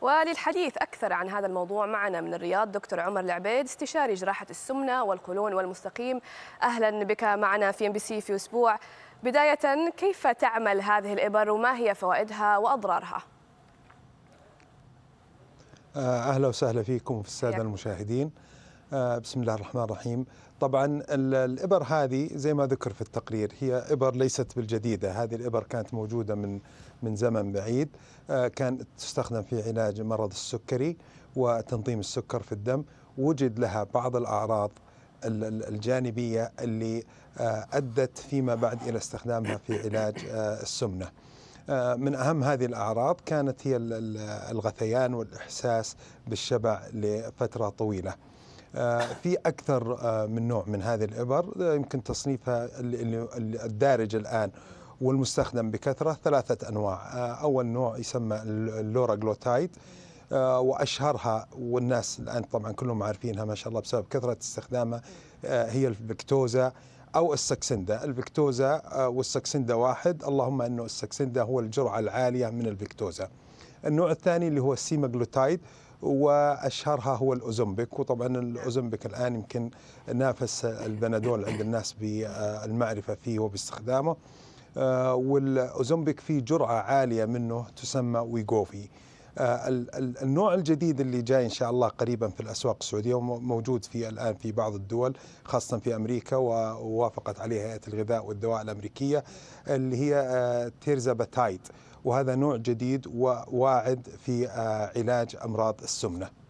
وللحديث أكثر عن هذا الموضوع معنا من الرياض دكتور عمر العبيد استشاري جراحة السمنة والقولون والمستقيم أهلا بك معنا في ام بي سي في أسبوع بداية كيف تعمل هذه الإبر وما هي فوائدها وأضرارها؟ أهلا وسهلا فيكم في السادة المشاهدين آه، بسم الله الرحمن الرحيم طبعا الإبر هذه زي ما ذكر في التقرير هي إبر ليست بالجديدة هذه الإبر كانت موجودة من من زمن بعيد آه، كانت تستخدم في علاج مرض السكري وتنظيم السكر في الدم وجد لها بعض الأعراض الجانبية اللي آه، أدت فيما بعد إلى استخدامها في علاج السمنة من أهم هذه الأعراض كانت هي الغثيان والإحساس بالشبع لفترة طويلة آه، في اكثر آه، من نوع من هذه الابر آه، يمكن تصنيفها الدارج الان والمستخدم بكثره ثلاثه انواع اول نوع يسمى اللورا جلوتايد واشهرها والناس الان طبعا كلهم عارفينها ما شاء الله بسبب كثره استخدامها هي الفكتوزا او السكسندا، الفكتوزا والسكسندا واحد، اللهم انه السكسندا هو الجرعه العاليه من الفكتوزا. النوع الثاني اللي هو السيماجلوتايد واشهرها هو الاوزمبيك وطبعا الاوزمبيك الان يمكن نافس البنادول عند الناس بالمعرفه فيه وباستخدامه آه، والاوزمبيك فيه جرعه عاليه منه تسمى ويجوفي آه، النوع الجديد اللي جاي ان شاء الله قريبا في الاسواق السعوديه وموجود في الان في بعض الدول خاصه في امريكا ووافقت عليه هيئه الغذاء والدواء الامريكيه اللي هي آه، تيرزاباتايد وهذا نوع جديد وواعد في آه، علاج امراض السمنه.